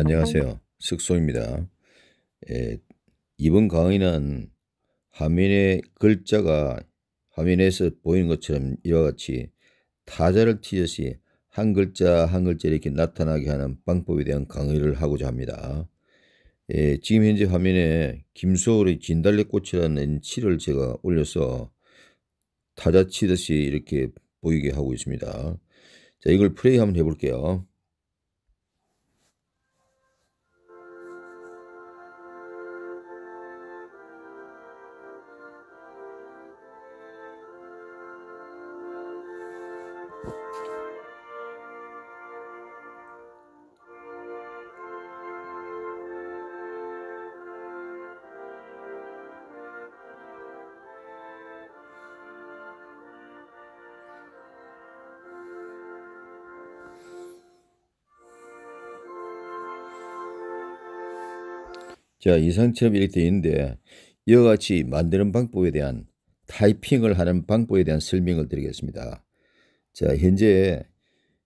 안녕하세요. 숙소입니다. 예, 이번 강의는 화면의 글자가 화면에서 보이는 것처럼 이와 같이 타자를 튀듯이 한 글자 한 글자 이렇게 나타나게 하는 방법에 대한 강의를 하고자 합니다. 예, 지금 현재 화면에 김소울의 진달래꽃이라는 칠을 제가 올려서 타자 치듯이 이렇게 보이게 하고 있습니다. 자, 이걸 플레이 한번 해볼게요. 자, 이상처럼 이렇게 되어 있는데 이와 같이 만드는 방법에 대한 타이핑을 하는 방법에 대한 설명을 드리겠습니다. 자, 현재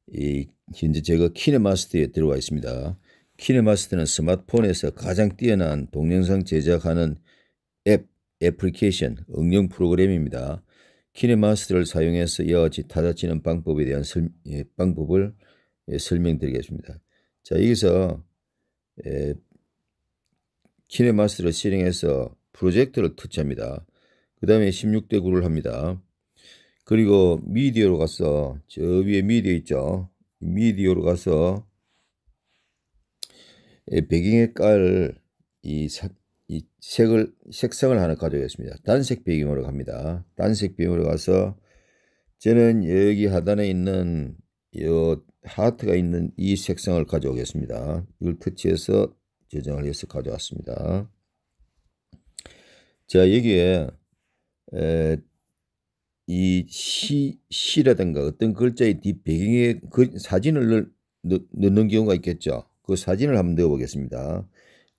이 현재 제가 키네마스터에 들어와 있습니다. 키네마스터는 스마트폰에서 가장 뛰어난 동영상 제작하는 앱, 애플리케이션, 응용 프로그램입니다. 키네마스터를 사용해서 이와 같이 타자치는 방법에 대한 설, 예, 방법을 예, 설명드리겠습니다. 자, 여기서 예, 키네마스를 실행해서 프로젝트를 터치합니다. 그 다음에 16대 9를 합니다. 그리고 미디어로 가서 저 위에 미디어 있죠. 미디어로 가서 배경에 깔이 색을 색상을 하나 가져오겠습니다. 단색 배경으로 갑니다. 단색 배경으로 가서 저는 여기 하단에 있는 이 하트가 있는 이 색상을 가져오겠습니다. 이걸 터치해서 저장을 위 해서 가져왔습니다. 자, 여기에 에, 이 시, 시라든가 어떤 글자의 뒷배경에 그 사진을 넣, 넣는 경우가 있겠죠. 그 사진을 한번 넣어보겠습니다.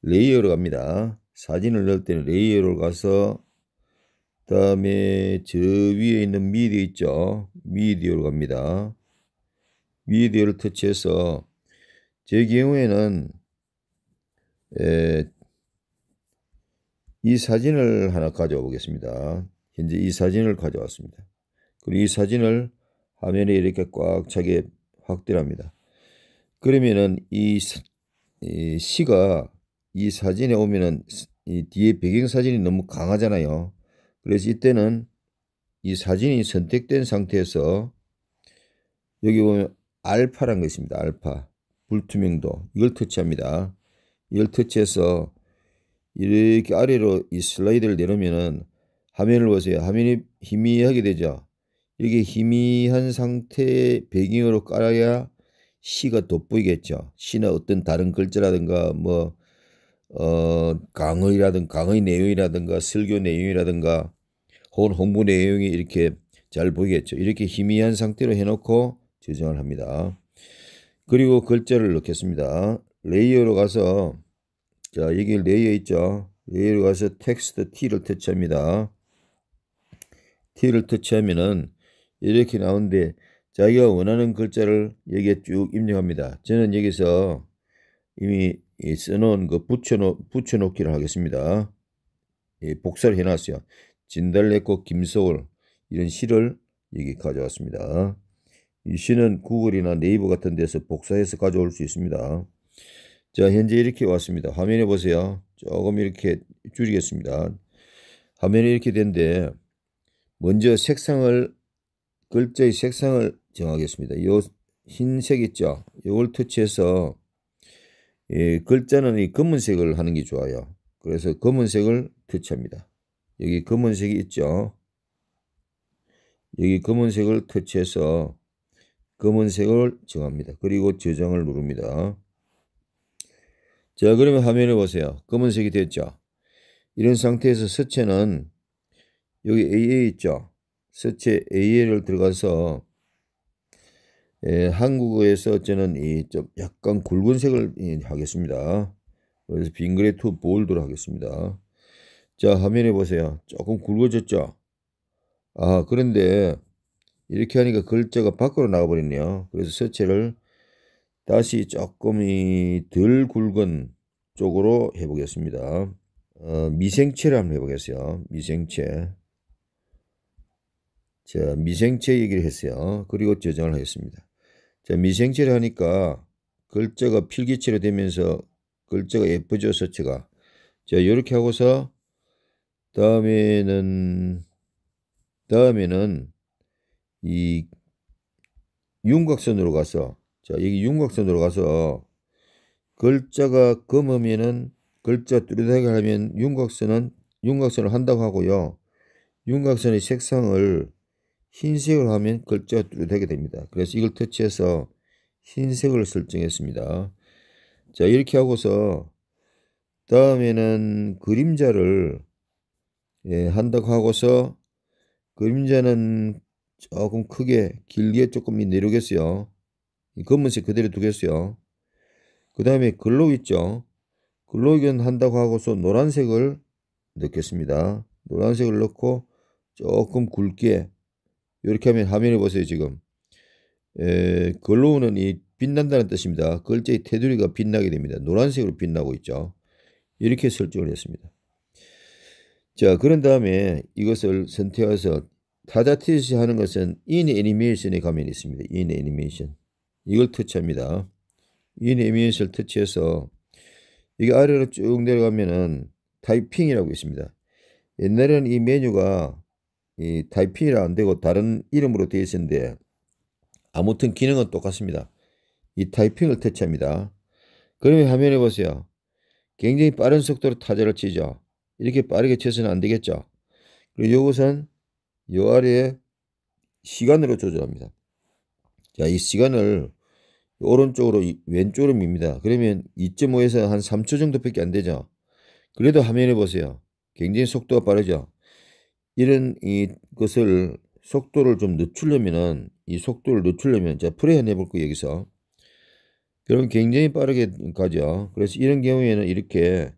레이어로 갑니다. 사진을 넣을 때는 레이어로 가서 그 다음에 저 위에 있는 미디어 있죠. 미디어로 갑니다. 미디어를 터치해서 제 경우에는 에, 이 사진을 하나 가져와 보겠습니다. 현재 이 사진을 가져왔습니다. 그리고 이 사진을 화면에 이렇게 꽉 차게 확대를 합니다. 그러면은 이, 이 시가 이 사진에 오면은 이 뒤에 배경 사진이 너무 강하잖아요. 그래서 이때는 이 사진이 선택된 상태에서 여기 보면 알파란 거 있습니다. 알파 불투명도 이걸 터치합니다. 열터치에서 이렇게 아래로 이 슬라이드를 내려면은 화면을 보세요. 화면이 희미하게 되죠. 이게 희미한 상태의 배경으로 깔아야 시가 돋보이겠죠. 시나 어떤 다른 글자라든가 뭐 어, 강의라든가 강의 내용이라든가 설교 내용이라든가 혹은 홍보 내용이 이렇게 잘 보이겠죠. 이렇게 희미한 상태로 해놓고 저장을 합니다. 그리고 글자를 넣겠습니다. 레이어로 가서 자, 여기 레이어 있죠. 레이어로 가서 텍스트 t를 터치합니다. t를 터치하면은 이렇게 나오는데 자기가 원하는 글자를 여기에 쭉 입력합니다. 저는 여기서 이미 써놓은 거 붙여놓, 붙여놓기를 하겠습니다. 예, 복사를 해놨어요. 진달래꽃 김서울 이런 시를 여기 가져왔습니다. 이 시는 구글이나 네이버 같은 데서 복사해서 가져올 수 있습니다. 자, 현재 이렇게 왔습니다. 화면에 보세요. 조금 이렇게 줄이겠습니다. 화면에 이렇게 된데 먼저 색상을 글자의 색상을 정하겠습니다. 요 흰색 있죠? 요걸 터치해서 예, 글자는 이 검은색을 하는 게 좋아요. 그래서 검은색을 터치합니다. 여기 검은색이 있죠? 여기 검은색을 터치해서 검은색을 정합니다. 그리고 저장을 누릅니다. 자, 그러면 화면을 보세요. 검은색이 됐죠. 이런 상태에서 서체는 여기 AA 있죠. 서체 AA를 들어가서 예, 한국어에서 어쩌는 이 좀 약간 굵은 색을 하겠습니다. 그래서 빙그레 투 볼드로 하겠습니다. 자 화면에 보세요. 조금 굵어졌죠? 아 그런데 이렇게 하니까 글자가 밖으로 나가버렸네요. 그래서 서체를 다시 조금이 덜 굵은 쪽으로 해보겠습니다. 어, 미생채를 한번 해보겠어요. 미생채. 자, 미생채 얘기를 했어요. 그리고 저장을 하겠습니다. 자, 미생채를 하니까 글자가 필기체로 되면서 글자가 예뻐져 제가 자, 이렇게 하고서 다음에는 다음에는 이 윤곽선으로 가서 자, 여기 윤곽선으로 가서 글자가 검으면은 글자 뚜렷하게 하면 윤곽선은 윤곽선을 한다고 하고요. 윤곽선의 색상을 흰색으로 하면 글자가 뚜렷하게 됩니다. 그래서 이걸 터치해서 흰색을 설정했습니다. 자 이렇게 하고서 다음에는 그림자를 예, 한다고 하고서 그림자는 조금 크게 길게 조금 내려오겠어요. 검은색 그대로 두겠어요. 그 다음에 글로 있죠. 글로견 한다고 하고서 노란색을 넣겠습니다. 노란색을 넣고 조금 굵게 이렇게 하면 화면을 보세요 지금 에, 글로우는 이 빛난다는 뜻입니다. 글자의 테두리가 빛나게 됩니다. 노란색으로 빛나고 있죠. 이렇게 설정을 했습니다. 자 그런 다음에 이것을 선택해서 타자티시 하는 것은 인 애니메이션에 가면 있습니다. 인 애니메이션 이걸 터치합니다. 이 에미니스를 터치해서 이게 아래로 쭉 내려가면은 타이핑이라고 있습니다. 옛날에는 이 메뉴가 이 타이핑이라 안 되고 다른 이름으로 되어 있었는데 아무튼 기능은 똑같습니다. 이 타이핑을 터치합니다. 그러면 화면에 보세요. 굉장히 빠른 속도로 타자를 치죠. 이렇게 빠르게 쳐서는 안 되겠죠. 그리고 이것은 요 아래에 시간으로 조절합니다. 자, 이 시간을 오른쪽으로 왼쪽으로 밉니다. 그러면 2.5에서 한 3초 정도밖에 안 되죠. 그래도 화면에 보세요. 굉장히 속도가 빠르죠. 이런 이것을 속도를 좀 늦추려면은 이 속도를 늦추려면 자 프레한 해볼 거 여기서 그럼 굉장히 빠르게 가죠. 그래서 이런 경우에는 이렇게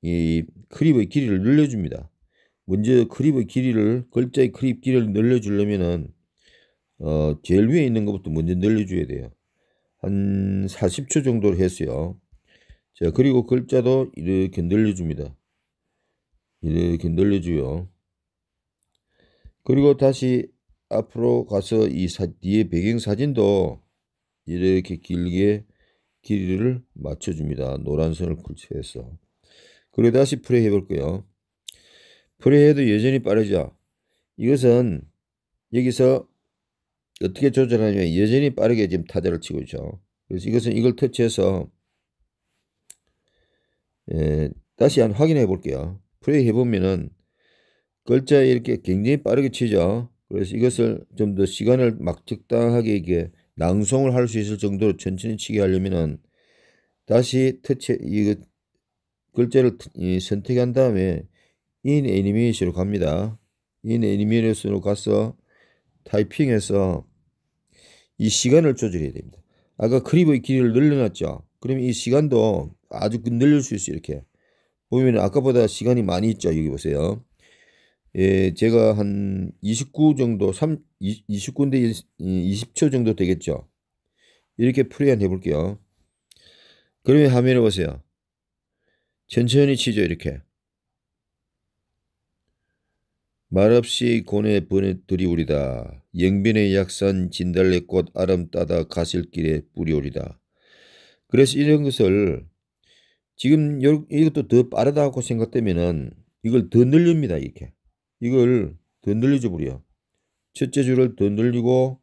이 크립의 길이를 늘려줍니다. 먼저 크립의 길이를 글자의 크립 길이를 늘려주려면은 어, 제일 위에 있는 것부터 먼저 늘려줘야 돼요. 한 40초 정도를 했어요. 자, 그리고 글자도 이렇게 늘려줍니다. 이렇게 늘려줘요. 그리고 다시 앞으로 가서 이 사, 뒤에 배경사진도 이렇게 길게 길이를 맞춰줍니다. 노란 선을 굴체해서. 그리고 다시 프레 해볼게요. 프레 해도 여전히 빠르죠. 이것은 여기서 어떻게 조절하냐면 여전히 빠르게 지금 타자를 치고 있죠. 그래서 이것은 이걸 터치해서 에, 예, 다시 한 확인해 볼게요. 플레이 해보면은 글자에 이렇게 굉장히 빠르게 치죠. 그래서 이것을 좀 더 시간을 막 적당하게 이게 낭송을 할 수 있을 정도로 천천히 치게 하려면은 다시 터치 이 글자를 이, 선택한 다음에 인 애니메이션으로 갑니다. 인 애니메이션으로 가서 타이핑해서 이 시간을 조절해야 됩니다. 아까 그립의 길이를 늘려놨죠. 그러면 이 시간도 아주 그 늘릴 수 있어요. 이렇게 보면 아까보다 시간이 많이 있죠. 여기 보세요. 예, 제가 한 29 정도, 3, 29인데 20초 정도 되겠죠. 이렇게 프리한 해볼게요. 그러면 화면을 보세요. 천천히 치죠, 이렇게. 말없이 고뇌 보내드리오리다. 영변의 약산 진달래꽃 아름 따다 가실 길에 뿌리오리다. 그래서 이런 것을 지금 이것도 더 빠르다고 생각되면은 이걸 더 늘립니다. 이렇게. 이걸 더 늘려줘 버려. 첫째 줄을 더 늘리고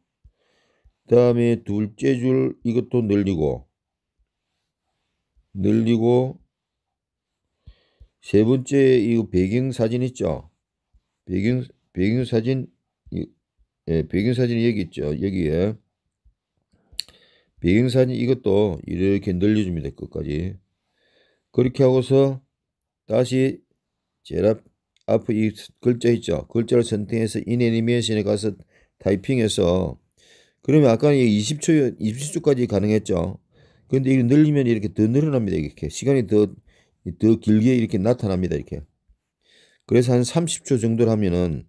다음에 둘째 줄 이것도 늘리고 늘리고 세 번째 이거 배경 사진 있죠. 배경 배경 사진 예, 배경 사진이 여기 있죠. 여기에 배경 사진 이것도 이렇게 늘려줍니다. 끝까지 그렇게 하고서 다시 제일 앞에 이 글자 있죠. 글자를 선택해서 인 애니메이션에 가서 타이핑해서 그러면 아까 20초 20초까지 가능했죠. 그런데 이거 늘리면 이렇게 더 늘어납니다. 이렇게 시간이 더더 더 길게 이렇게 나타납니다. 이렇게 그래서 한 30초 정도를 하면은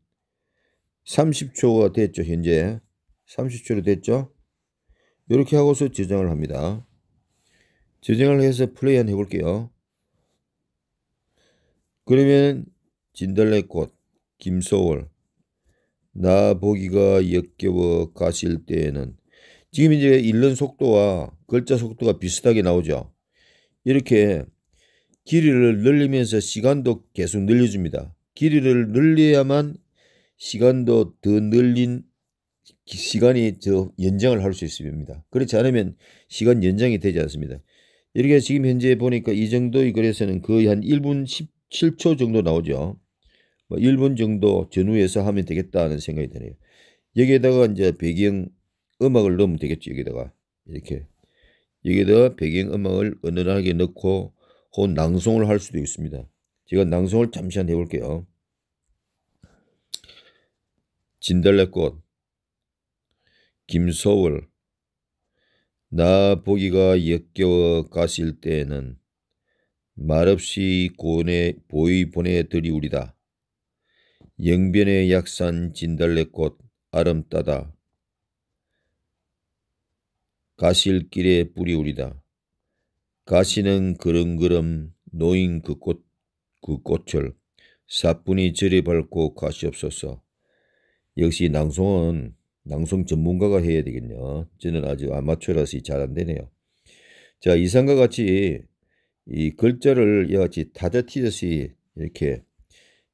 30초가 됐죠. 현재 30초로 됐죠. 이렇게 하고서 저장을 합니다. 저장을 해서 플레이 한 해볼게요. 그러면 진달래꽃, 김소월, 나 보기가 역겨워 가실 때에는 지금 이제 읽는 속도와 글자 속도가 비슷하게 나오죠. 이렇게 길이를 늘리면서 시간도 계속 늘려줍니다. 길이를 늘려야만 시간도 더 늘린 시간이 더 연장을 할 수 있습니다. 그렇지 않으면 시간 연장이 되지 않습니다. 이렇게 지금 현재 보니까 이 정도의 글에서는 거의 한 1분 17초 정도 나오죠. 뭐 1분 정도 전후해서 하면 되겠다는 생각이 드네요. 여기에다가 이제 배경 음악을 넣으면 되겠죠. 여기다가 이렇게 여기에다가 배경 음악을 은은하게 넣고 곧 낭송을 할 수도 있습니다. 제가 낭송을 잠시 한 해볼게요. 진달래꽃 김서울나 보기가 역겨워 가실 때에는 말없이 고뇌 보이 보내드리우리다. 영변의 약산 진달래꽃 아름따다. 가실 길에 뿌리우리다. 가시는 그름그름 노인 그 꽃, 그 꽃을 사뿐히 저리 밟고 가시옵소서. 역시 낭송은 낭송 전문가가 해야 되겠네요 저는 아주 아마추어라서 잘안 되네요. 자, 이상과 같이 이 글자를 여하튼 다자치듯이 이렇게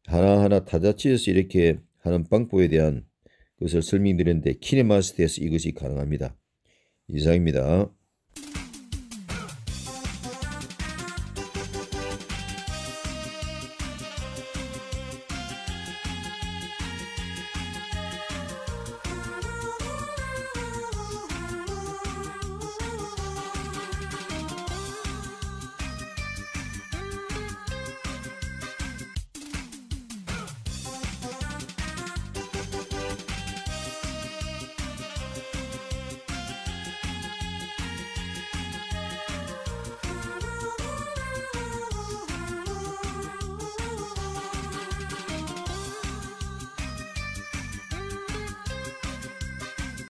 하나하나 다자치듯이 이렇게 하는 방법에 대한 것을 설명드렸는데 키네마스터에서 이것이 가능합니다. 이상입니다.